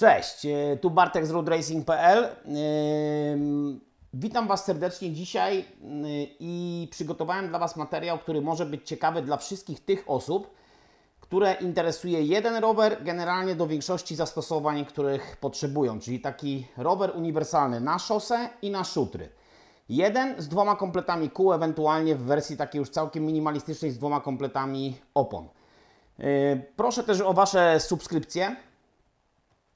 Cześć, e, tu Bartek z RoadRacing.pl. Witam Was serdecznie dzisiaj e, i przygotowałem dla Was materiał, który może być ciekawy dla wszystkich tych osób, które interesuje jeden rower generalnie do większości zastosowań, których potrzebują, czyli taki rower uniwersalny na szosę i na szutry. Jeden z dwoma kompletami kół, ewentualnie w wersji takiej już całkiem minimalistycznej z dwoma kompletami opon. E, proszę też o Wasze subskrypcje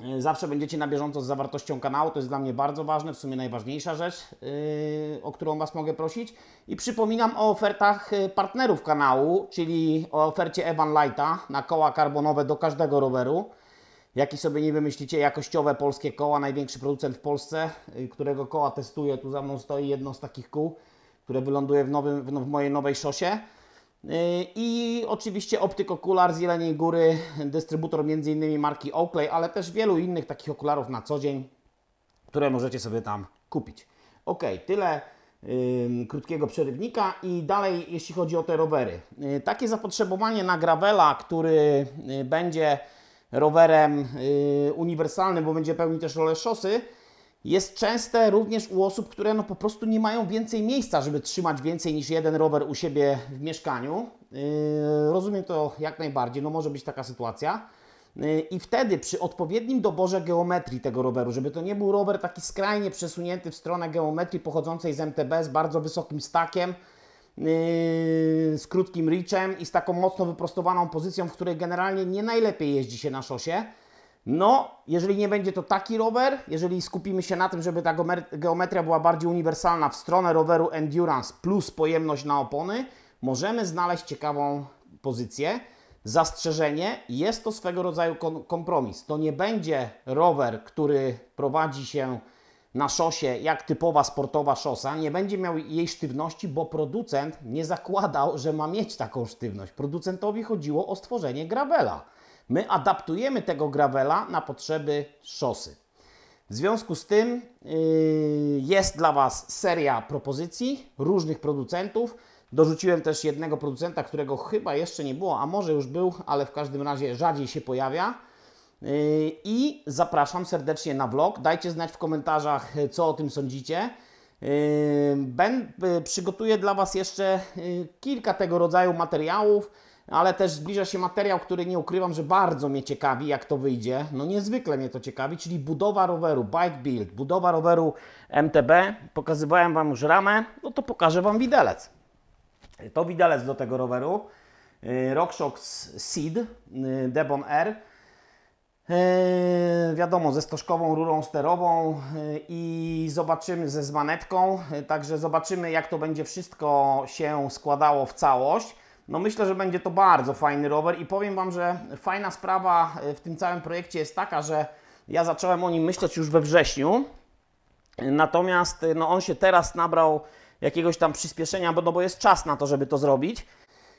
E, zawsze będziecie na bieżąco z zawartością kanału, to jest dla mnie bardzo ważne, w sumie najważniejsza rzecz, e, o którą Was mogę prosić. I przypominam o ofertach e, partnerów kanału, czyli o ofercie Evan Lighta na koła karbonowe do każdego roweru. Jaki sobie nie wymyślicie, jakościowe polskie koła, największy producent w Polsce, którego koła testuję, tu za mną stoi jedno z takich kół, które wyląduje w, nowym, w no, mojej nowej szosie. Y, I oczywiście optyk okular z Jeleniej Góry, dystrybutor m.in. marki Oakley, ale też wielu innych takich okularów na co dzień, które możecie sobie tam kupić. Ok, tyle yy, krótkiego przerywnika i dalej jeśli chodzi o te rowery. Yy, takie zapotrzebowanie na gravela, który yy, będzie rowerem y, uniwersalnym, bo będzie pełnił też rolę szosy, jest częste również u osób, które no po prostu nie mają więcej miejsca, żeby trzymać więcej niż jeden rower u siebie w mieszkaniu. Yy, rozumiem to jak najbardziej, no może być taka sytuacja. Yy, I wtedy przy odpowiednim doborze geometrii tego roweru, żeby to nie był rower taki skrajnie przesunięty w stronę geometrii pochodzącej z MTB z bardzo wysokim stakiem, yy, z krótkim reachem i z taką mocno wyprostowaną pozycją, w której generalnie nie najlepiej jeździ się na szosie, no, jeżeli nie będzie to taki rower, jeżeli skupimy się na tym, żeby ta geometria była bardziej uniwersalna w stronę roweru Endurance plus pojemność na opony, możemy znaleźć ciekawą pozycję. Zastrzeżenie, jest to swego rodzaju kompromis. To nie będzie rower, który prowadzi się na szosie jak typowa sportowa szosa, nie będzie miał jej sztywności, bo producent nie zakładał, że ma mieć taką sztywność. Producentowi chodziło o stworzenie gravela. My adaptujemy tego gravela na potrzeby szosy. W związku z tym yy, jest dla Was seria propozycji różnych producentów. Dorzuciłem też jednego producenta, którego chyba jeszcze nie było, a może już był, ale w każdym razie rzadziej się pojawia. Yy, I zapraszam serdecznie na vlog. Dajcie znać w komentarzach, co o tym sądzicie. Yy, ben, przygotuję dla Was jeszcze kilka tego rodzaju materiałów ale też zbliża się materiał, który nie ukrywam, że bardzo mnie ciekawi, jak to wyjdzie. No niezwykle mnie to ciekawi, czyli budowa roweru, bike build, budowa roweru MTB. Pokazywałem Wam już ramę, no to pokażę Wam widelec. To widelec do tego roweru. Y, RockShox Seed y, Debon R. Yy, wiadomo, ze stożkową rurą sterową yy, i zobaczymy ze zmanetką. Yy, także zobaczymy, jak to będzie wszystko się składało w całość. No myślę, że będzie to bardzo fajny rower i powiem Wam, że fajna sprawa e, w tym całym projekcie jest taka, że ja zacząłem o nim myśleć już we wrześniu, natomiast e, no, on się teraz nabrał jakiegoś tam przyspieszenia, bo, no, bo jest czas na to, żeby to zrobić.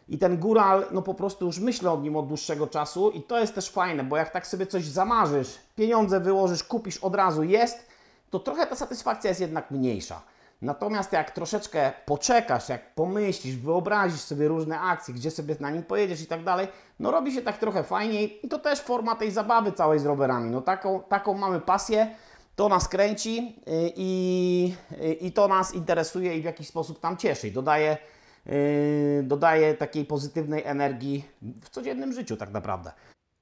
I ten góral, no po prostu już myślę o nim od dłuższego czasu i to jest też fajne, bo jak tak sobie coś zamarzysz, pieniądze wyłożysz, kupisz od razu, jest, to trochę ta satysfakcja jest jednak mniejsza. Natomiast jak troszeczkę poczekasz, jak pomyślisz, wyobrazisz sobie różne akcje, gdzie sobie na nim pojedziesz i tak dalej, no robi się tak trochę fajniej i to też forma tej zabawy całej z rowerami. No taką, taką mamy pasję, to nas kręci y, i, y, i to nas interesuje i w jakiś sposób tam cieszy. Dodaje, yy, dodaje takiej pozytywnej energii w codziennym życiu tak naprawdę.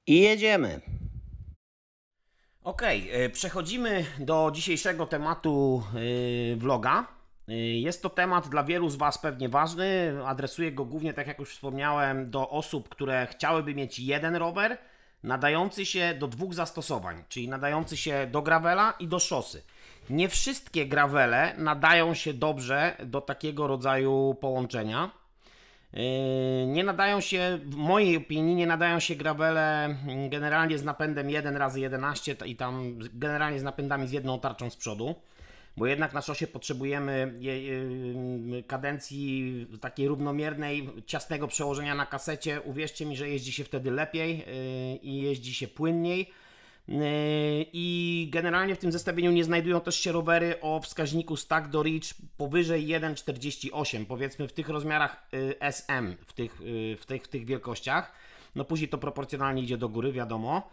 I jedziemy. Ok, przechodzimy do dzisiejszego tematu yy, vloga. Y, jest to temat dla wielu z Was pewnie ważny. Adresuję go głównie, tak jak już wspomniałem, do osób, które chciałyby mieć jeden rower nadający się do dwóch zastosowań, czyli nadający się do gravela i do szosy. Nie wszystkie gravele nadają się dobrze do takiego rodzaju połączenia. Y, nie nadają się, w mojej opinii, nie nadają się gravele mm, generalnie z napędem 1 x 11 i tam generalnie z napędami z jedną tarczą z przodu bo jednak na szosie potrzebujemy mm, kadencji takiej równomiernej, ciasnego przełożenia na kasecie. Uwierzcie mi, że jeździ się wtedy lepiej y, i jeździ się płynniej. Y, I generalnie w tym zestawieniu nie znajdują też się rowery o wskaźniku stack do reach powyżej 1,48, powiedzmy w tych rozmiarach y, SM, w tych, w tych, w tych wielkościach. No później to proporcjonalnie idzie do góry, wiadomo.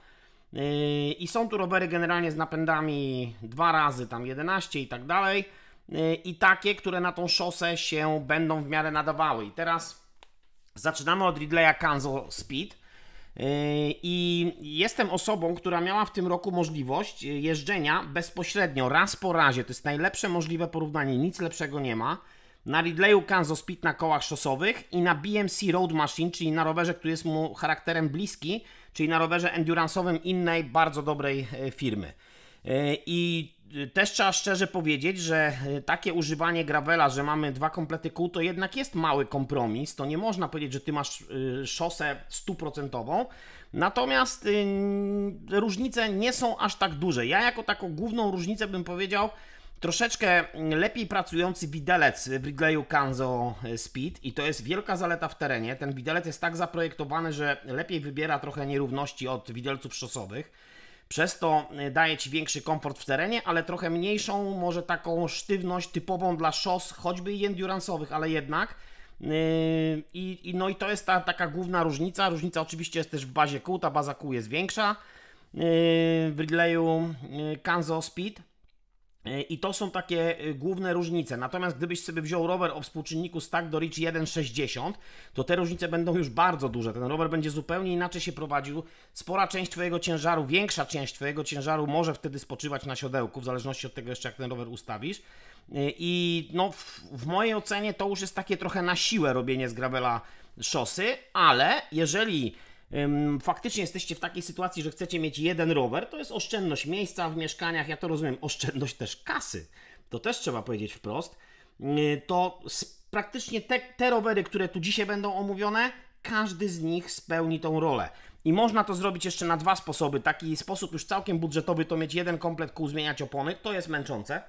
Yy, I są tu rowery generalnie z napędami 2 razy tam 11 i tak dalej. Yy, I takie, które na tą szosę się będą w miarę nadawały. I teraz zaczynamy od Ridleya Kanzo Speed. Yy, I jestem osobą, która miała w tym roku możliwość jeżdżenia bezpośrednio, raz po razie. To jest najlepsze możliwe porównanie, nic lepszego nie ma na Ridleyu Kansas Pit na kołach szosowych i na BMC Road Machine, czyli na rowerze, który jest mu charakterem bliski, czyli na rowerze endurance'owym innej bardzo dobrej e, firmy. E, I e, też trzeba szczerze powiedzieć, że takie używanie gravela, że mamy dwa komplety kół, to jednak jest mały kompromis. To nie można powiedzieć, że ty masz szosę stuprocentową. Natomiast różnice nie są aż tak duże. Ja jako taką główną różnicę bym powiedział, troszeczkę lepiej pracujący widelec w Ridleyu Kanzo Speed i to jest wielka zaleta w terenie. Ten widelec jest tak zaprojektowany, że lepiej wybiera trochę nierówności od widelców szosowych. Przez to e, daje Ci większy komfort w terenie, ale trochę mniejszą, może taką sztywność typową dla szos, choćby i endurance'owych, ale jednak. E, I, I, no i to jest ta taka główna różnica. Różnica oczywiście jest też w bazie kół, ta baza kół jest większa. E, w Ridleyu Kanzo Speed E, I to są takie e, główne różnice. Natomiast gdybyś sobie wziął rower o współczynniku stack do reach 1,60, to te różnice będą już bardzo duże. Ten rower będzie zupełnie inaczej się prowadził. Spora część Twojego ciężaru, większa część Twojego ciężaru może wtedy spoczywać na siodełku, w zależności od tego jeszcze jak ten rower ustawisz. E, I no, w, w mojej ocenie to już jest takie trochę na siłę robienie z gravela szosy, ale jeżeli faktycznie jesteście w takiej sytuacji, że chcecie mieć jeden rower, to jest oszczędność miejsca w mieszkaniach, ja to rozumiem, oszczędność też kasy, to też trzeba powiedzieć wprost, to praktycznie te, te rowery, które tu dzisiaj będą omówione, każdy z nich spełni tą rolę. I można to zrobić jeszcze na dwa sposoby. Taki sposób już całkiem budżetowy to mieć jeden komplet kół, zmieniać opony, to jest męczące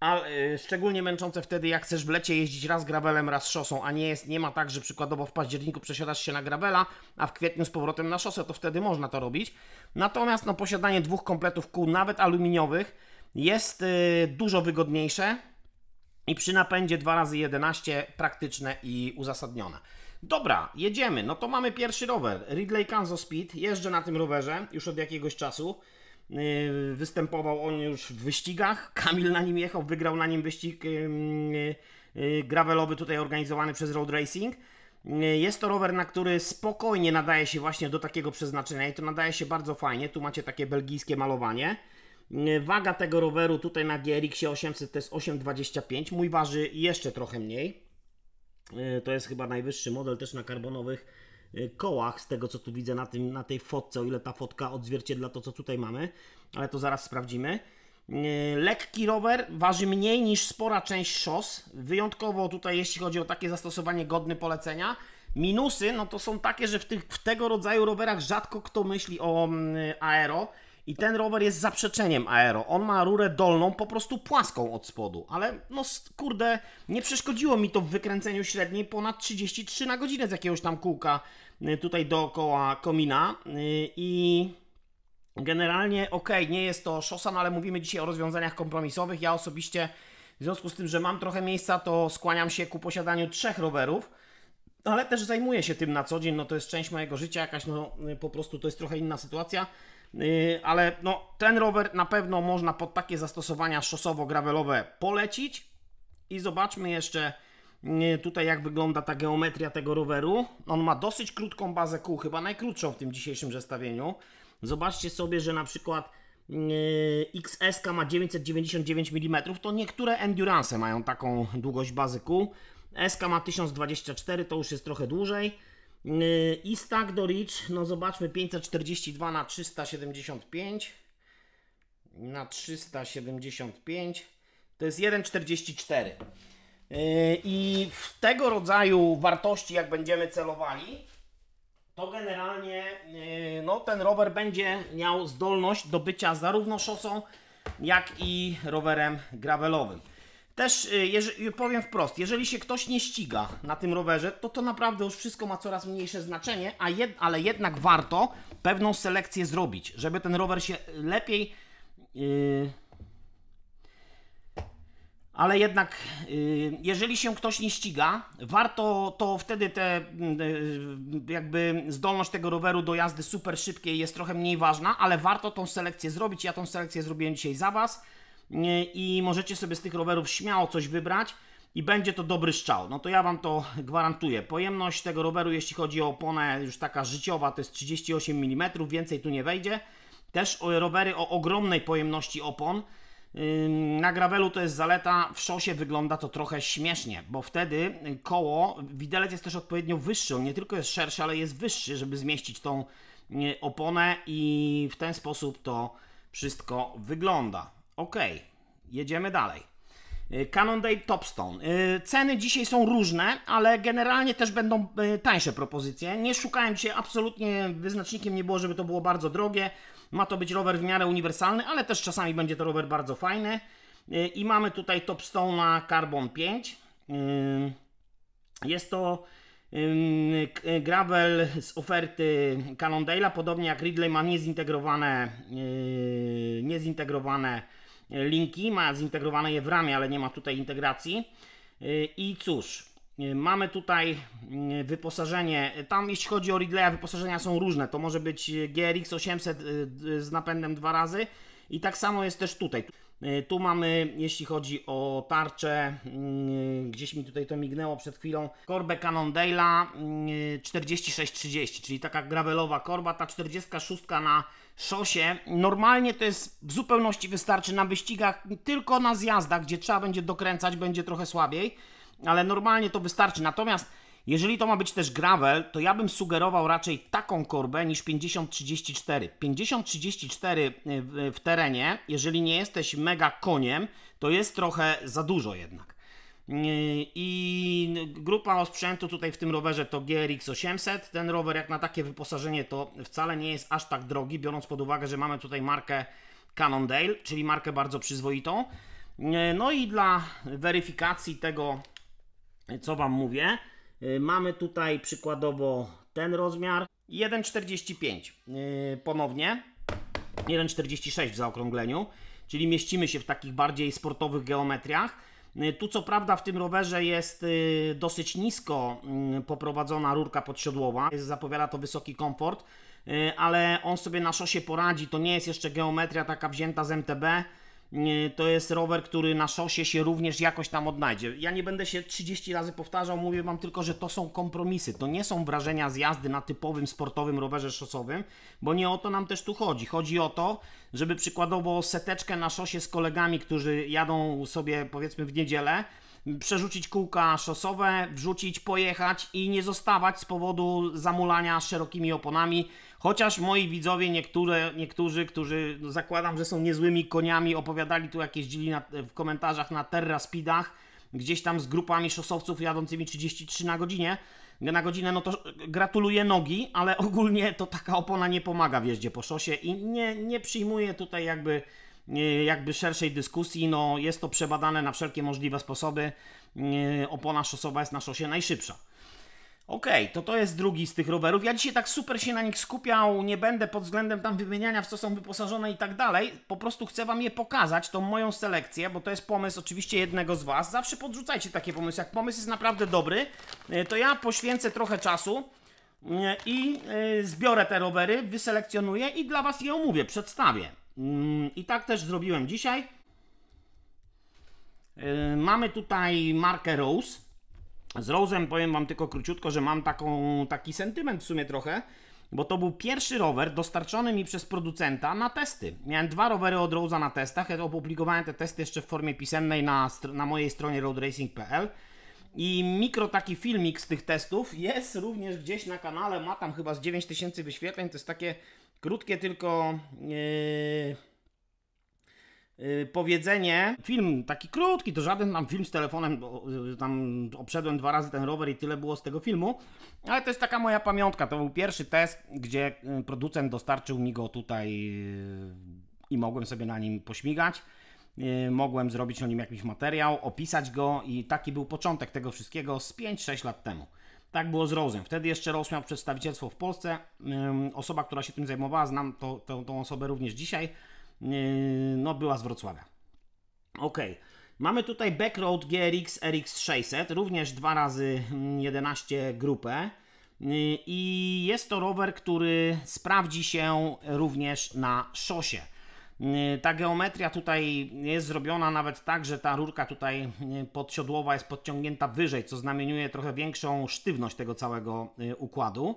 a, y, szczególnie męczące wtedy, jak chcesz w lecie jeździć raz grabelem, raz szosą, a nie, jest, nie ma tak, że przykładowo w październiku przesiadasz się na grabela, a w kwietniu z powrotem na szosę, to wtedy można to robić. Natomiast no, posiadanie dwóch kompletów kół, nawet aluminiowych, jest y, dużo wygodniejsze i przy napędzie 2x11 praktyczne i uzasadnione. Dobra, jedziemy. No to mamy pierwszy rower, Ridley Kanzo Speed. Jeżdżę na tym rowerze już od jakiegoś czasu. Y, występował on już w wyścigach. Kamil na nim jechał, wygrał na nim wyścig y, y, gravelowy tutaj organizowany przez Road Racing. Jest to rower, na który spokojnie nadaje się właśnie do takiego przeznaczenia i to nadaje się bardzo fajnie. Tu macie takie belgijskie malowanie. Waga tego roweru tutaj na GRX 800 to jest 8,25. Mój waży jeszcze trochę mniej. To jest chyba najwyższy model też na karbonowych Y, kołach, z tego co tu widzę na, tym, na tej fotce, o ile ta fotka odzwierciedla to, co tutaj mamy, ale to zaraz sprawdzimy. Y, lekki rower waży mniej niż spora część szos. Wyjątkowo tutaj, jeśli chodzi o takie zastosowanie godny polecenia. Minusy, no to są takie, że w, tych, w tego rodzaju rowerach rzadko kto myśli o mm, aero. I ten rower jest zaprzeczeniem aero. On ma rurę dolną po prostu płaską od spodu, ale no kurde, nie przeszkodziło mi to w wykręceniu średniej ponad 33 na godzinę z jakiegoś tam kółka y, tutaj dookoła komina y, i generalnie ok, nie jest to szosan, no, ale mówimy dzisiaj o rozwiązaniach kompromisowych. Ja osobiście w związku z tym, że mam trochę miejsca, to skłaniam się ku posiadaniu trzech rowerów ale też zajmuję się tym na co dzień, no to jest część mojego życia, jakaś no y, po prostu to jest trochę inna sytuacja, Y, ale no, ten rower na pewno można pod takie zastosowania szosowo-gravelowe polecić. I zobaczmy jeszcze y, tutaj jak wygląda ta geometria tego roweru. On ma dosyć krótką bazę kół, chyba najkrótszą w tym dzisiejszym zestawieniu. Zobaczcie sobie, że na przykład y, XS ma 999 mm, to niektóre Endurance mają taką długość bazy kół. SK ma 1024, to już jest trochę dłużej. Yy, I stack do reach, no zobaczmy 542 na 375 na 375 to jest 1,44 yy, i w tego rodzaju wartości jak będziemy celowali to generalnie yy, no, ten rower będzie miał zdolność do bycia zarówno szosą jak i rowerem gravelowym. Też y, jeżeli, y, powiem wprost, jeżeli się ktoś nie ściga na tym rowerze, to to naprawdę już wszystko ma coraz mniejsze znaczenie, a jed, ale jednak warto pewną selekcję zrobić, żeby ten rower się lepiej. Yy, ale jednak, yy, jeżeli się ktoś nie ściga, warto to wtedy te, yy, jakby zdolność tego roweru do jazdy super szybkiej jest trochę mniej ważna, ale warto tą selekcję zrobić. Ja tą selekcję zrobiłem dzisiaj za Was i możecie sobie z tych rowerów śmiało coś wybrać i będzie to dobry strzał. No to ja Wam to gwarantuję. Pojemność tego roweru, jeśli chodzi o oponę już taka życiowa, to jest 38 mm, więcej tu nie wejdzie. Też rowery o ogromnej pojemności opon. Na gravelu to jest zaleta, w szosie wygląda to trochę śmiesznie, bo wtedy koło, widelec jest też odpowiednio wyższy, on nie tylko jest szerszy, ale jest wyższy, żeby zmieścić tą y, oponę i w ten sposób to wszystko wygląda. Okej, okay. jedziemy dalej. Y, Cannondale Topstone. Y, ceny dzisiaj są różne, ale generalnie też będą y, tańsze propozycje. Nie szukałem się absolutnie, wyznacznikiem nie było, żeby to było bardzo drogie. Ma to być rower w miarę uniwersalny, ale też czasami będzie to rower bardzo fajny. I mamy tutaj na Carbon 5. Jest to gravel z oferty Cannondale'a, podobnie jak Ridley ma niezintegrowane, niezintegrowane linki, ma zintegrowane je w ramie, ale nie ma tutaj integracji. I cóż, Mamy tutaj mm, wyposażenie, tam jeśli chodzi o Ridleya, wyposażenia są różne. To może być GRX 800 y, y, z napędem dwa razy i tak samo jest też tutaj. Y, tu mamy, jeśli chodzi o tarczę, mm, gdzieś mi tutaj to mignęło przed chwilą, korbę Cannondale'a 4630, mm, czyli taka gravelowa korba, ta 46 na szosie. Normalnie to jest w zupełności wystarczy na wyścigach, tylko na zjazdach, gdzie trzeba będzie dokręcać, będzie trochę słabiej, ale normalnie to wystarczy. Natomiast jeżeli to ma być też gravel, to ja bym sugerował raczej taką korbę niż 50-34. 50-34 y, w terenie, jeżeli nie jesteś mega koniem, to jest trochę za dużo jednak. Yy, I grupa osprzętu tutaj w tym rowerze to GRX 800. Ten rower jak na takie wyposażenie to wcale nie jest aż tak drogi, biorąc pod uwagę, że mamy tutaj markę Cannondale, czyli markę bardzo przyzwoitą. Yy, no i dla weryfikacji tego, co Wam mówię, yy, mamy tutaj przykładowo ten rozmiar 1,45 ponownie, 1,46 w zaokrągleniu, czyli mieścimy się w takich bardziej sportowych geometriach. Y, tu co prawda w tym rowerze jest y, dosyć nisko y, poprowadzona rurka podsiodłowa, zapowiada to wysoki komfort, ale on sobie na szosie poradzi, to nie jest jeszcze geometria taka wzięta z MTB, to jest rower, który na szosie się również jakoś tam odnajdzie. Ja nie będę się 30 razy powtarzał, mówię Wam tylko, że to są kompromisy. To nie są wrażenia z jazdy na typowym sportowym rowerze szosowym, bo nie o to nam też tu chodzi. Chodzi o to, żeby przykładowo seteczkę na szosie z kolegami, którzy jadą sobie powiedzmy w niedzielę, przerzucić kółka szosowe, wrzucić, pojechać i nie zostawać z powodu zamulania szerokimi oponami. Chociaż moi widzowie, niektóre, niektórzy, którzy no zakładam, że są niezłymi koniami, opowiadali tu, jakieś dzieli na, w komentarzach na Terra Speedach, gdzieś tam z grupami szosowców jadącymi 33 na godzinę, na godzinę, no to gratuluję nogi, ale ogólnie to taka opona nie pomaga w jeździe po szosie i nie, nie przyjmuję tutaj jakby E, jakby szerszej dyskusji. No, jest to przebadane na wszelkie możliwe sposoby. E, opona szosowa jest na szosie najszybsza. Okej, okay, to to jest drugi z tych rowerów. Ja dzisiaj tak super się na nich skupiał, nie będę pod względem tam wymieniania, w co są wyposażone i tak dalej. Po prostu chcę Wam je pokazać, tą moją selekcję, bo to jest pomysł oczywiście jednego z Was. Zawsze podrzucajcie takie pomysły. Jak pomysł jest naprawdę dobry, e, to ja poświęcę trochę czasu i zbiorę te rowery, wyselekcjonuję i dla Was je omówię, przedstawię. Mm, I tak też zrobiłem dzisiaj. Y, mamy tutaj markę Rose. Z Rose'em powiem Wam tylko króciutko, że mam taką, taki sentyment w sumie trochę, bo to był pierwszy rower dostarczony mi przez producenta na testy. Miałem dwa rowery od Rose'a na testach, ja opublikowałem te testy jeszcze w formie pisemnej na, na mojej stronie roadracing.pl i mikro taki filmik z tych testów jest również gdzieś na kanale, ma tam chyba z 9000 wyświetleń, to jest takie krótkie tylko yy, yy, powiedzenie. Film taki krótki, to żaden tam film z telefonem, yy, tam obszedłem dwa razy ten rower i tyle było z tego filmu, ale to jest taka moja pamiątka. To był pierwszy test, gdzie yy, producent dostarczył mi go tutaj yy, i mogłem sobie na nim pośmigać. Mogłem zrobić o nim jakiś materiał, opisać go, i taki był początek tego wszystkiego z 5-6 lat temu. Tak było z Rosem. Wtedy jeszcze Rose miał przedstawicielstwo w Polsce. Osoba, która się tym zajmowała, znam to, to, tą osobę również dzisiaj, yy, no była z Wrocławia. Ok. Mamy tutaj Backroad GRX RX600, również 2 razy 11 grupę. Yy, I jest to rower, który sprawdzi się również na szosie. Y, ta geometria tutaj jest zrobiona nawet tak, że ta rurka tutaj y, podsiodłowa jest podciągnięta wyżej, co znamieniuje trochę większą sztywność tego całego y, układu.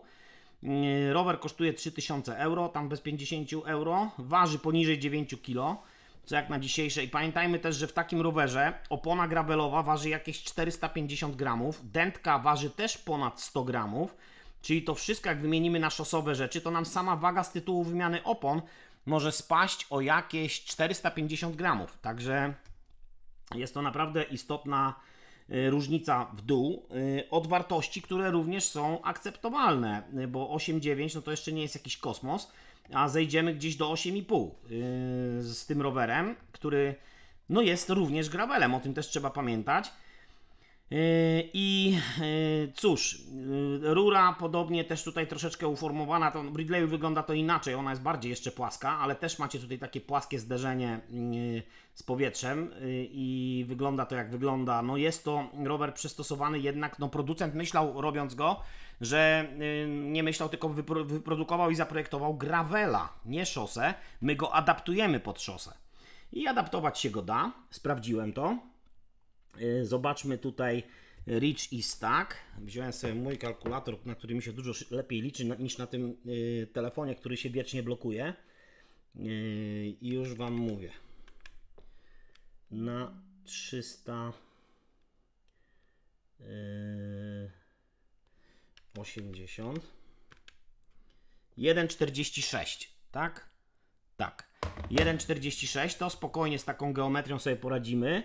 Rower kosztuje 3000 euro, tam bez 50 euro, waży poniżej 9 kg, co jak na dzisiejsze. I pamiętajmy też, że w takim rowerze opona gravelowa waży jakieś 450 gramów, dętka waży też ponad 100 gramów, czyli to wszystko, jak wymienimy na szosowe rzeczy, to nam sama waga z tytułu wymiany opon może spaść o jakieś 450 gramów. Także jest to naprawdę istotna y, różnica w dół y, od wartości, które również są akceptowalne, y, bo 8,9 no to jeszcze nie jest jakiś kosmos, a zejdziemy gdzieś do 8,5 z tym rowerem, który no jest również gravelem, o tym też trzeba pamiętać. Yy, I yy, cóż, yy, rura podobnie też tutaj troszeczkę uformowana, to Bridleyu wygląda to inaczej, ona jest bardziej jeszcze płaska, ale też macie tutaj takie płaskie zderzenie z powietrzem i wygląda to jak wygląda. No jest to rower przystosowany jednak, no producent myślał robiąc go, że nie myślał tylko wyprodukował i zaprojektował gravela, nie szosę. My go adaptujemy pod szosę. I adaptować się go da, sprawdziłem to. Y, zobaczmy tutaj Rich i Stack. Wziąłem sobie mój kalkulator, na którym się dużo lepiej liczy niż na tym y, telefonie, który się wiecznie blokuje. Y, I już Wam mówię. Na 300... 80 1,46, tak? Tak. 1,46 to spokojnie z taką geometrią sobie poradzimy.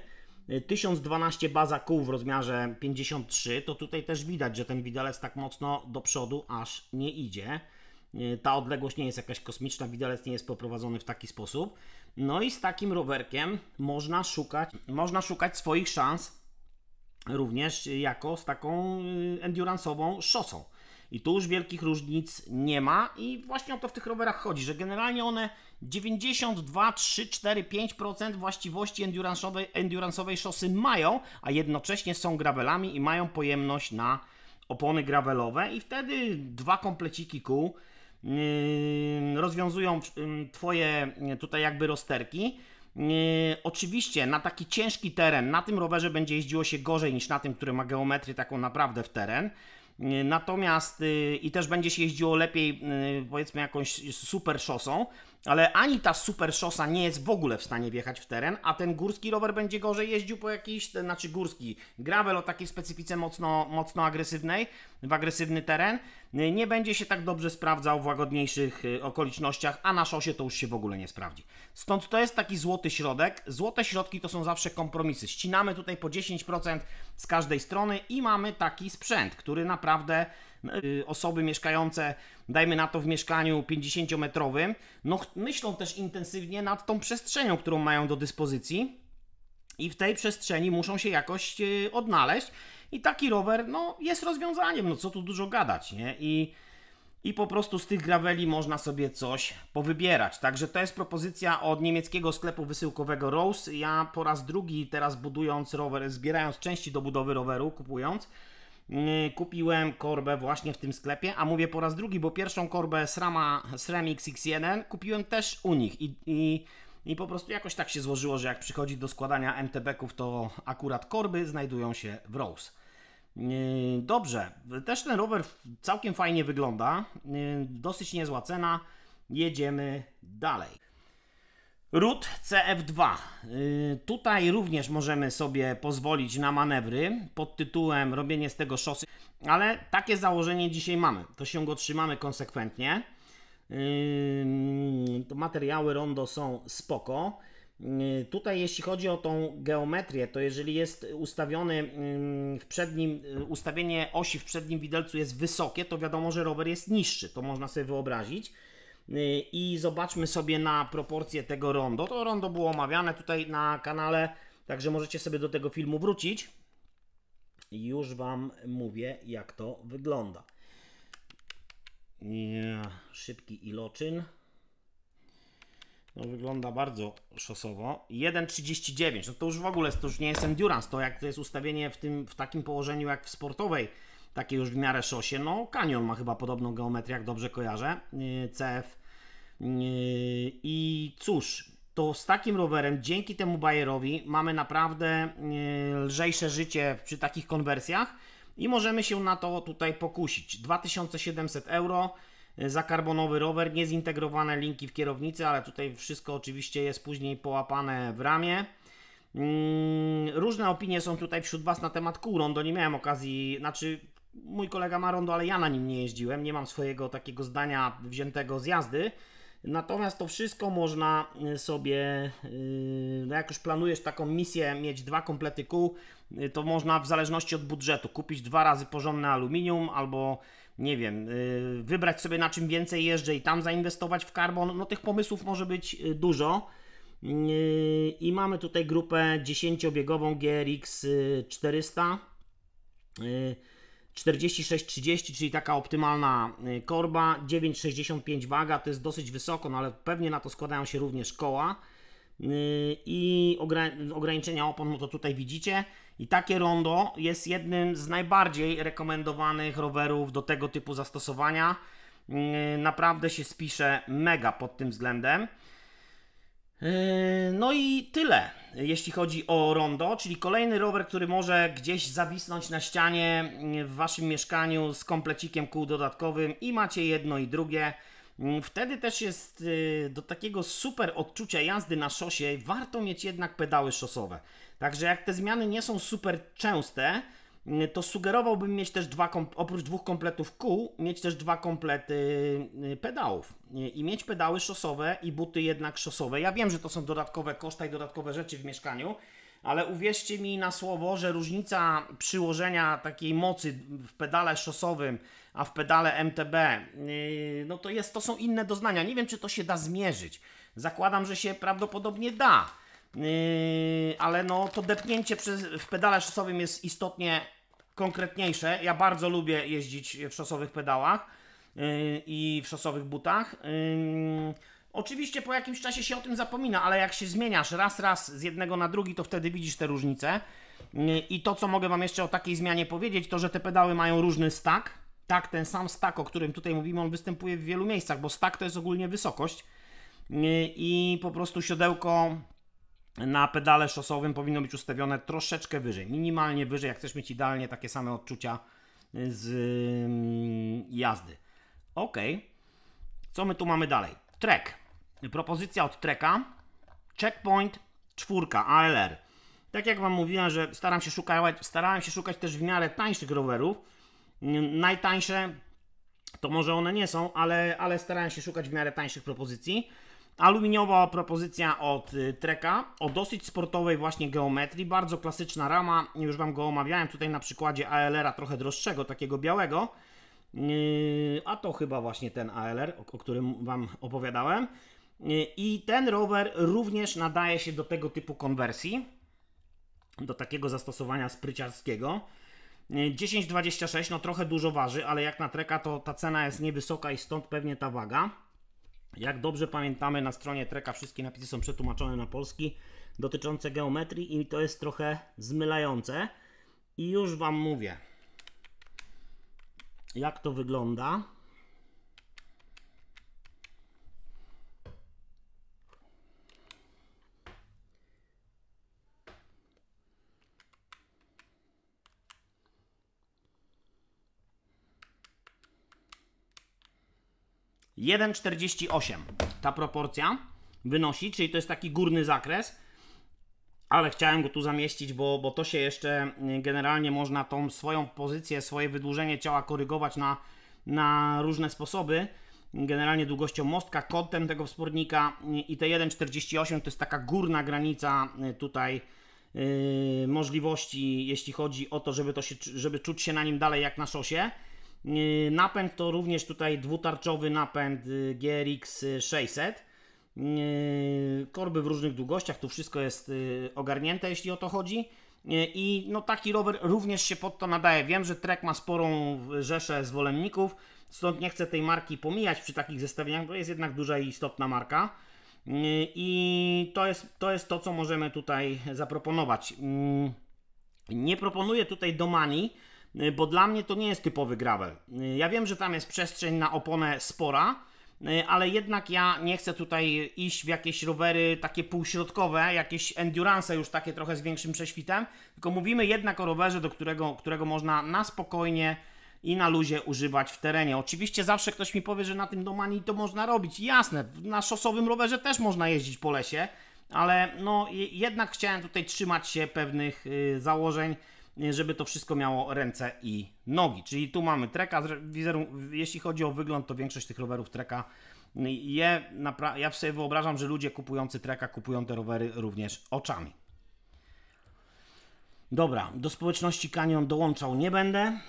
1012 baza kół w rozmiarze 53, to tutaj też widać, że ten widelec tak mocno do przodu aż nie idzie. Y, ta odległość nie jest jakaś kosmiczna, widelec nie jest poprowadzony w taki sposób. No i z takim rowerkiem można szukać, można szukać swoich szans również jako z taką y, endurance'ową szosą. I tu już wielkich różnic nie ma i właśnie o to w tych rowerach chodzi, że generalnie one 92, 3, 4, 5% właściwości endurance'owej, endurance'owej szosy mają, a jednocześnie są gravelami i mają pojemność na opony gravelowe i wtedy dwa kompleciki kół yy, rozwiązują yy, Twoje yy, tutaj jakby rozterki. oczywiście na taki ciężki teren, na tym rowerze będzie jeździło się gorzej niż na tym, który ma geometrię taką naprawdę w teren. Y, natomiast y, i też będzie się jeździło lepiej, y, powiedzmy, jakąś super szosą ale ani ta super szosa nie jest w ogóle w stanie wjechać w teren, a ten górski rower będzie gorzej jeździł po jakiejś, znaczy górski, gravel o takiej specyfice mocno, mocno agresywnej, w agresywny teren, nie będzie się tak dobrze sprawdzał w łagodniejszych y, okolicznościach, a na szosie to już się w ogóle nie sprawdzi. Stąd to jest taki złoty środek. Złote środki to są zawsze kompromisy. Ścinamy tutaj po 10% z każdej strony i mamy taki sprzęt, który naprawdę Y, osoby mieszkające, dajmy na to w mieszkaniu 50-metrowym, no myślą też intensywnie nad tą przestrzenią, którą mają do dyspozycji i w tej przestrzeni muszą się jakoś y, odnaleźć i taki rower, no, jest rozwiązaniem, no co tu dużo gadać, nie? I i po prostu z tych graveli można sobie coś powybierać. Także to jest propozycja od niemieckiego sklepu wysyłkowego Rose. Ja po raz drugi teraz budując rower, zbierając części do budowy roweru, kupując, Mm, kupiłem korbę właśnie w tym sklepie, a mówię po raz drugi, bo pierwszą korbę SRAMA, SRAM x 1 kupiłem też u nich i, i, i po prostu jakoś tak się złożyło, że jak przychodzi do składania MTB-ków, to akurat korby znajdują się w Rose. Mm, dobrze, też ten rower całkiem fajnie wygląda, mm, dosyć niezła cena, jedziemy dalej. RUT CF2. Y, tutaj również możemy sobie pozwolić na manewry pod tytułem robienie z tego szosy, ale takie założenie dzisiaj mamy. To się go trzymamy konsekwentnie. Y, materiały rondo są spoko. Y, tutaj jeśli chodzi o tą geometrię, to jeżeli jest ustawiony w przednim, ustawienie osi w przednim widelcu jest wysokie, to wiadomo, że rower jest niższy. To można sobie wyobrazić. Y, i zobaczmy sobie na proporcje tego rondo. To rondo było omawiane tutaj na kanale, także możecie sobie do tego filmu wrócić. Już Wam mówię, jak to wygląda. Szybki iloczyn. No, wygląda bardzo szosowo. 1,39. No to już w ogóle to już nie jest endurance. To jak to jest ustawienie w, tym, w takim położeniu jak w sportowej takie już w miarę szosie. No, Canyon ma chyba podobną geometrię, jak dobrze kojarzę, CF. I cóż, to z takim rowerem, dzięki temu Bayerowi, mamy naprawdę lżejsze życie przy takich konwersjach i możemy się na to tutaj pokusić. 2700 euro za karbonowy rower, niezintegrowane linki w kierownicy, ale tutaj wszystko oczywiście jest później połapane w ramię. Mm, różne opinie są tutaj wśród Was na temat kół rondo, nie miałem okazji, znaczy mój kolega ma rondo, ale ja na nim nie jeździłem, nie mam swojego takiego zdania wziętego z jazdy. Natomiast to wszystko można y, sobie, y, no jak już planujesz taką misję, mieć dwa komplety kół, y, to można w zależności od budżetu kupić dwa razy porządne aluminium albo nie wiem, wybrać sobie na czym więcej jeżdżę i tam zainwestować w karbon. No tych pomysłów może być dużo. I mamy tutaj grupę 10-biegową GRX 400. 46-30, czyli taka optymalna y, korba, 9,65 waga, to jest dosyć wysoko, no ale pewnie na to składają się również koła y, i ograniczenia opon, no to tutaj widzicie. I takie rondo jest jednym z najbardziej rekomendowanych rowerów do tego typu zastosowania. Y, naprawdę się spisze mega pod tym względem. Yy, no i tyle, jeśli chodzi o rondo, czyli kolejny rower, który może gdzieś zawisnąć na ścianie yy, w waszym mieszkaniu z komplecikiem kół dodatkowym i macie jedno i drugie. Yy, wtedy też jest do takiego super odczucia jazdy na szosie warto mieć jednak pedały szosowe. Także jak te zmiany nie są super częste, Y, to sugerowałbym mieć też dwa, oprócz dwóch kompletów kół, mieć też dwa komplety y, pedałów. Y, I mieć pedały szosowe i buty jednak szosowe. Ja wiem, że to są dodatkowe koszta i dodatkowe rzeczy w mieszkaniu, ale uwierzcie mi na słowo, że różnica przyłożenia takiej mocy w pedale szosowym, a w pedale MTB, no to, jest, to są inne doznania. Nie wiem, czy to się da zmierzyć. Zakładam, że się prawdopodobnie da. Yy, ale no to depnięcie przez, w pedale szosowym jest istotnie konkretniejsze. Ja bardzo lubię jeździć w szosowych pedałach y, i w szosowych butach. Y, oczywiście po jakimś czasie się o tym zapomina, ale jak się zmieniasz raz, raz z jednego na drugi, to wtedy widzisz te różnice. Y, I to, co mogę Wam jeszcze o takiej zmianie powiedzieć, to że te pedały mają różny stak. Tak, ten sam stak, o którym tutaj mówimy, on występuje w wielu miejscach, bo stak to jest ogólnie wysokość. I po prostu siodełko na pedale szosowym powinno być ustawione troszeczkę wyżej, minimalnie wyżej, jak chcesz mieć idealnie takie same odczucia z mm, jazdy. Ok, co my tu mamy dalej? Trek. Propozycja od treka. Checkpoint czwórka ALR. Tak jak Wam mówiłem, że staram się szukać, starałem się szukać też w miarę tańszych rowerów. Mm, najtańsze to może one nie są, ale, ale starałem się szukać w miarę tańszych propozycji. Aluminiowa propozycja od y, Treka o dosyć sportowej właśnie geometrii, bardzo klasyczna rama, już Wam go omawiałem tutaj na przykładzie ALR-a trochę droższego, takiego białego, y, a to chyba właśnie ten ALR, o którym Wam opowiadałem. Y, I ten rower również nadaje się do tego typu konwersji, do takiego zastosowania spryciarskiego. 10,26, no trochę dużo waży, ale jak na treka to ta cena jest niewysoka i stąd pewnie ta waga. Jak dobrze pamiętamy, na stronie Treka wszystkie napisy są przetłumaczone na polski dotyczące geometrii i to jest trochę zmylające. I już Wam mówię, jak to wygląda. 1,48 ta proporcja wynosi, czyli to jest taki górny zakres, ale chciałem go tu zamieścić, bo, bo to się jeszcze y, generalnie można tą swoją pozycję, swoje wydłużenie ciała korygować na, na różne sposoby. Generalnie długością mostka, kątem tego wspornika y, i te 1,48 to jest taka górna granica y, tutaj yy, możliwości, jeśli chodzi o to, żeby, to się, żeby czuć się na nim dalej jak na szosie. Y, napęd to również tutaj dwutarczowy napęd y, GRX 600. Y, korby w różnych długościach, tu wszystko jest ogarnięte, jeśli o to chodzi. I no, taki rower również się pod to nadaje. Wiem, że Trek ma sporą rzeszę zwolenników, stąd nie chcę tej marki pomijać przy takich zestawieniach, bo jest jednak duża i istotna marka. I to jest, to jest to, co możemy tutaj zaproponować. Mm, nie proponuję tutaj domani, Y, bo dla mnie to nie jest typowy gravel. Y, ja wiem, że tam jest przestrzeń na oponę spora, y, ale jednak ja nie chcę tutaj iść w jakieś rowery takie półśrodkowe, jakieś endurance już takie trochę z większym prześwitem, tylko mówimy jednak o rowerze, do którego, którego można na spokojnie i na luzie używać w terenie. Oczywiście zawsze ktoś mi powie, że na tym domani to można robić. Jasne, na szosowym rowerze też można jeździć po lesie, ale no jednak chciałem tutaj trzymać się pewnych założeń, żeby to wszystko miało ręce i nogi. Czyli tu mamy treka, jeśli chodzi o wygląd, to większość tych rowerów treka je, ja sobie wyobrażam, że ludzie kupujący treka kupują te rowery również oczami. Dobra, do społeczności Canyon dołączał nie będę,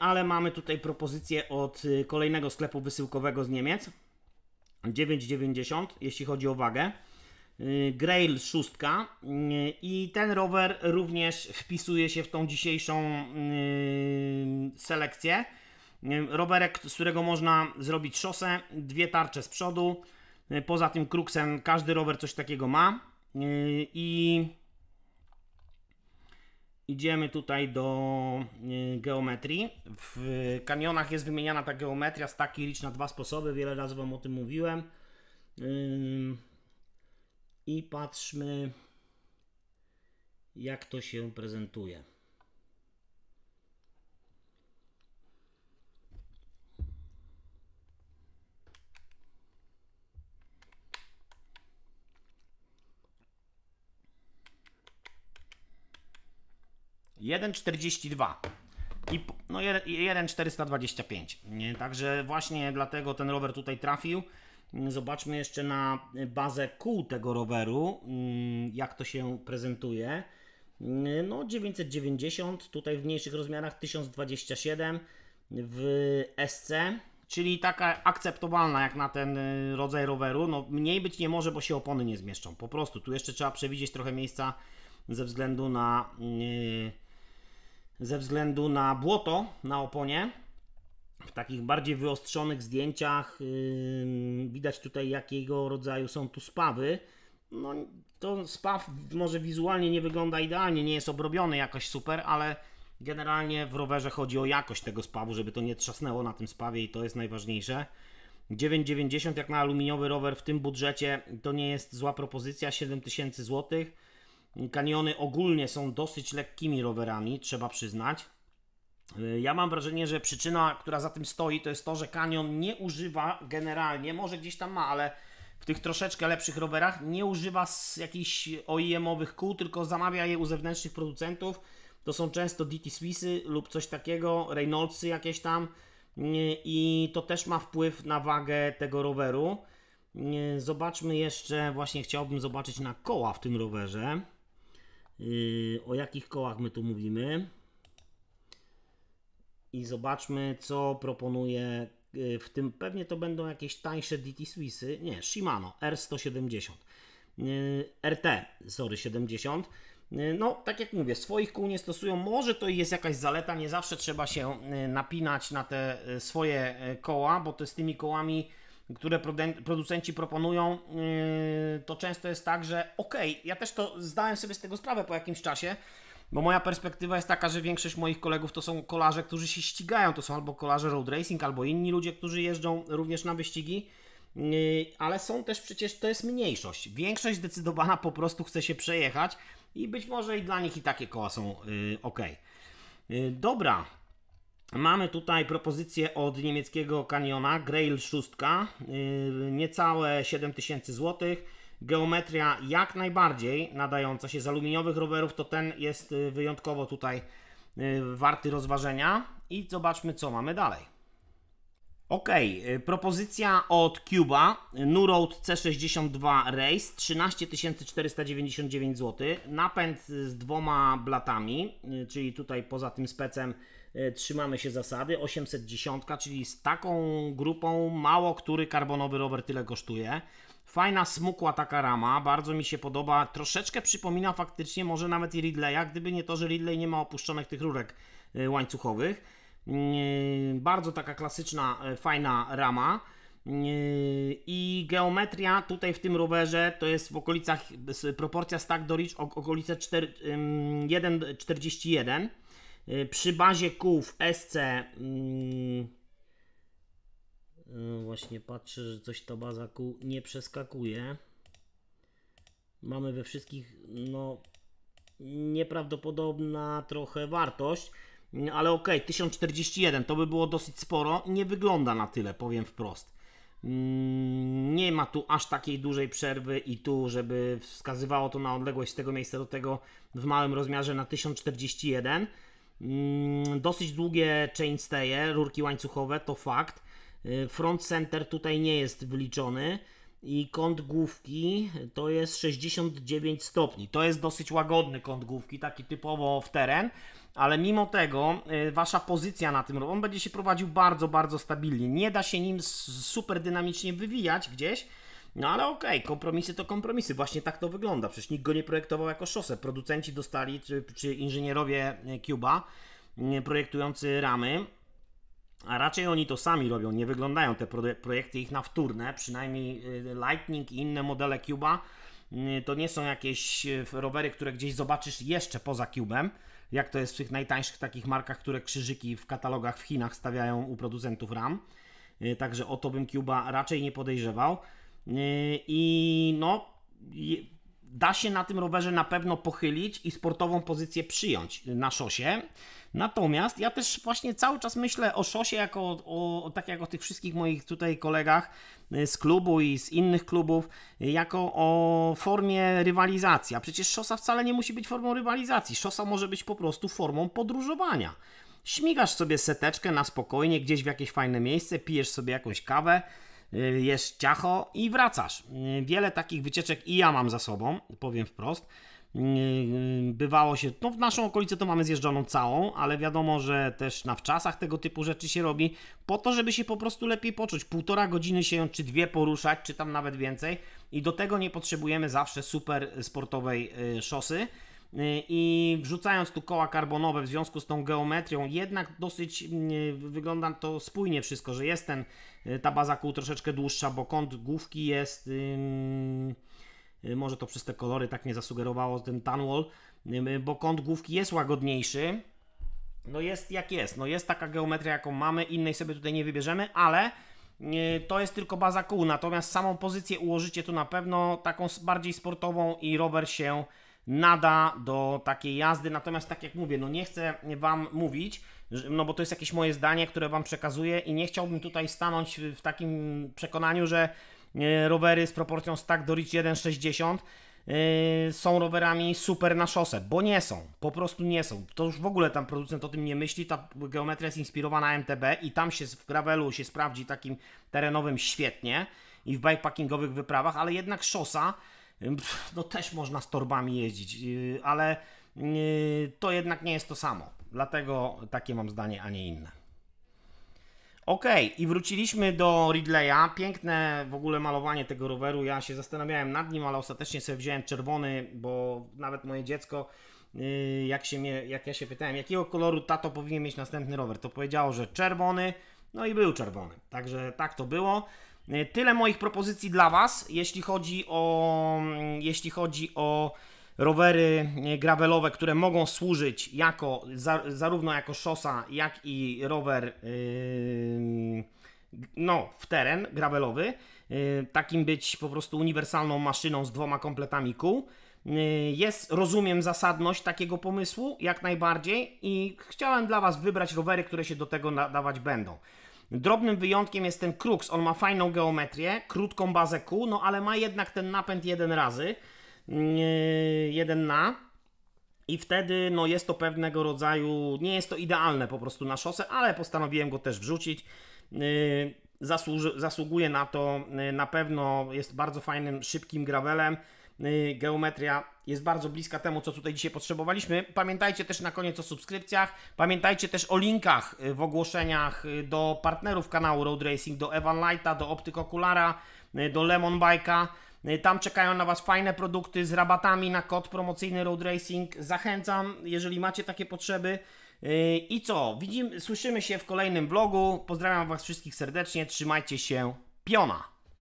ale mamy tutaj propozycję od y, kolejnego sklepu wysyłkowego z Niemiec. 9,90 jeśli chodzi o wagę. Y, Grail 6 y, i ten rower również wpisuje się w tą dzisiejszą y, selekcję. Rowerek, z którego można zrobić szosę, dwie tarcze z przodu. Poza tym kruksem każdy rower coś takiego ma. I idziemy tutaj do geometrii. W kamionach jest wymieniana ta geometria z taki licz na dwa sposoby. Wiele razy Wam o tym mówiłem i patrzmy, jak to się prezentuje. Jeden czterdzieści dwa i no 1,425. Także właśnie dlatego ten rower tutaj trafił. Zobaczmy jeszcze na bazę kół tego roweru, mm, jak to się prezentuje. Mm, no 990, tutaj w mniejszych rozmiarach 1027 w SC, czyli taka akceptowalna jak na ten y, rodzaj roweru. No mniej być nie może, bo się opony nie zmieszczą. Po prostu tu jeszcze trzeba przewidzieć trochę miejsca ze względu na y, ze względu na błoto na oponie w takich bardziej wyostrzonych zdjęciach yy, widać tutaj jakiego rodzaju są tu spawy. No, to spaw może wizualnie nie wygląda idealnie, nie jest obrobiony jakoś super, ale generalnie w rowerze chodzi o jakość tego spawu, żeby to nie trzasnęło na tym spawie i to jest najważniejsze. 9,90 jak na aluminiowy rower w tym budżecie to nie jest zła propozycja, 7000 zł. Kaniony ogólnie są dosyć lekkimi rowerami, trzeba przyznać. Y, ja mam wrażenie, że przyczyna, która za tym stoi, to jest to, że Canyon nie używa generalnie, może gdzieś tam ma, ale w tych troszeczkę lepszych rowerach nie używa z jakichś OEM-owych kół, tylko zamawia je u zewnętrznych producentów. To są często DT Swissy lub coś takiego, Reynoldsy jakieś tam y, i to też ma wpływ na wagę tego roweru. Y, zobaczmy jeszcze, właśnie chciałbym zobaczyć na koła w tym rowerze. O jakich kołach my tu mówimy? i zobaczmy, co proponuje y, w tym. Pewnie to będą jakieś tańsze DT Swissy. Nie, Shimano R170. Y, RT, sorry, 70. Y, no, tak jak mówię, swoich kół nie stosują. Może to jest jakaś zaleta, nie zawsze trzeba się napinać na te swoje koła, bo to z tymi kołami, które producenci proponują, to często jest tak, że okej, okay, ja też to zdałem sobie z tego sprawę po jakimś czasie, bo moja perspektywa jest taka, że większość moich kolegów to są kolarze, którzy się ścigają. To są albo kolarze road racing, albo inni ludzie, którzy jeżdżą również na wyścigi. Yy, ale są też przecież, to jest mniejszość. Większość zdecydowana po prostu chce się przejechać i być może i dla nich i takie koła są yy, ok. Yy, dobra, Mamy tutaj propozycję od niemieckiego kaniona Grail 6, niecałe 7000 zł geometria jak najbardziej nadająca się z aluminiowych rowerów, to ten jest y, wyjątkowo tutaj y, warty rozważenia. I zobaczmy, co mamy dalej. Ok, propozycja od Cuba, Nuroad C62 Race, 13 499 zł, napęd z dwoma blatami, y, czyli tutaj poza tym specem trzymamy się zasady, 810, czyli z taką grupą mało który karbonowy rower tyle kosztuje. Fajna, smukła taka rama, bardzo mi się podoba. Troszeczkę przypomina faktycznie może nawet i Ridleya, gdyby nie to, że Ridley nie ma opuszczonych tych rurek y, łańcuchowych. Y, bardzo taka klasyczna, y, fajna rama. I geometria tutaj w tym rowerze to jest w okolicach, proporcja stack do reach okolice 1,41. Przy bazie kół w SC Y, właśnie patrzę, że coś ta baza kół nie przeskakuje. Mamy we wszystkich no nieprawdopodobna trochę wartość, ale ok, 1041 to by było dosyć sporo. Nie wygląda na tyle, powiem wprost. Mm, nie ma tu aż takiej dużej przerwy i tu, żeby wskazywało to na odległość z tego miejsca do tego w małym rozmiarze na 1041. Mm, dosyć długie chainstaye, rurki łańcuchowe, to fakt. Y, front center tutaj nie jest wyliczony i kąt główki to jest 69 stopni. To jest dosyć łagodny kąt główki, taki typowo w teren, ale mimo tego y, wasza pozycja na tym, on będzie się prowadził bardzo, bardzo stabilnie. Nie da się nim super dynamicznie wywijać gdzieś, no ale okej, okay, kompromisy to kompromisy, właśnie tak to wygląda. Przecież nikt go nie projektował jako szosę. Producenci dostali, czy, czy inżynierowie y, Cuba projektujący ramy, a raczej oni to sami robią, nie wyglądają te projekty ich na wtórne, przynajmniej y, Lightning i inne modele Cuba y, to nie są jakieś y, rowery, które gdzieś zobaczysz jeszcze poza Cubem, jak to jest w tych najtańszych takich markach, które krzyżyki w katalogach w Chinach stawiają u producentów RAM. Także o to bym Cuba raczej nie podejrzewał. I no, da się na tym rowerze na pewno pochylić i sportową pozycję przyjąć na szosie. Natomiast ja też właśnie cały czas myślę o szosie jako o, o, tak jak o tych wszystkich moich tutaj kolegach y, z klubu i z innych klubów, y, jako o formie rywalizacji. A przecież szosa wcale nie musi być formą rywalizacji. Szosa może być po prostu formą podróżowania. Śmigasz sobie seteczkę na spokojnie gdzieś w jakieś fajne miejsce, pijesz sobie jakąś kawę, Y, jest ciacho i wracasz. Y, wiele takich wycieczek i ja mam za sobą, powiem wprost. Y, bywało się, no w naszą okolicę to mamy zjeżdżoną całą, ale wiadomo, że też na wczasach tego typu rzeczy się robi po to, żeby się po prostu lepiej poczuć. Półtora godziny się czy dwie poruszać, czy tam nawet więcej i do tego nie potrzebujemy zawsze super sportowej szosy i wrzucając tu koła karbonowe w związku z tą geometrią, jednak dosyć wygląda to spójnie wszystko, że jest ten Y, ta baza kół troszeczkę dłuższa, bo kąt główki jest, y, może to przez te kolory tak mnie zasugerowało ten Tanwall, bo kąt główki jest łagodniejszy. No jest jak jest, no jest taka geometria jaką mamy, innej sobie tutaj nie wybierzemy, ale y, to jest tylko baza kół, natomiast samą pozycję ułożycie tu na pewno taką bardziej sportową i rower się nada do takiej jazdy. Natomiast tak jak mówię, no nie chcę Wam mówić, no bo to jest jakieś moje zdanie, które Wam przekazuję i nie chciałbym tutaj stanąć w takim przekonaniu, że e, rowery z proporcją stack do Rich 1.60 e, są rowerami super na szosę, bo nie są, po prostu nie są. To już w ogóle tam producent o tym nie myśli, ta geometria jest inspirowana MTB i tam się w gravelu się sprawdzi takim terenowym świetnie i w bikepackingowych wyprawach, ale jednak szosa no też można z torbami jeździć, y, ale y, to jednak nie jest to samo. Dlatego takie mam zdanie, a nie inne. Ok, i wróciliśmy do Ridleya. Piękne w ogóle malowanie tego roweru. Ja się zastanawiałem nad nim, ale ostatecznie sobie wziąłem czerwony, bo nawet moje dziecko, y, jak, się mnie, jak ja się pytałem, jakiego koloru tato powinien mieć następny rower, to powiedziało, że czerwony, no i był czerwony. Także tak to było. E, tyle moich propozycji dla Was, jeśli chodzi o, mm, jeśli chodzi o rowery e, gravelowe, które mogą służyć jako, za, zarówno jako szosa, jak i rower yy, no, w teren gravelowy. Yy, takim być po prostu uniwersalną maszyną z dwoma kompletami kół. jest, rozumiem zasadność takiego pomysłu jak najbardziej i chciałem dla Was wybrać rowery, które się do tego nadawać będą. Drobnym wyjątkiem jest ten Crux. On ma fajną geometrię, krótką bazę Q, no ale ma jednak ten napęd jeden razy. Yy, jeden na. I wtedy no, jest to pewnego rodzaju, nie jest to idealne po prostu na szosę, ale postanowiłem go też wrzucić. Yy, zasługuje na to, yy, na pewno jest bardzo fajnym, szybkim gravelem. Y, geometria jest bardzo bliska temu, co tutaj dzisiaj potrzebowaliśmy. Pamiętajcie też na koniec o subskrypcjach, pamiętajcie też o linkach y, w ogłoszeniach y, do partnerów kanału Road Racing, do Evan Lighta, do Optyk Okulara, do Lemon Bike'a. Tam czekają na Was fajne produkty z rabatami na kod promocyjny Road Racing. Zachęcam, jeżeli macie takie potrzeby. I co? Widzimy, słyszymy się w kolejnym vlogu. Pozdrawiam Was wszystkich serdecznie. Trzymajcie się. Piona!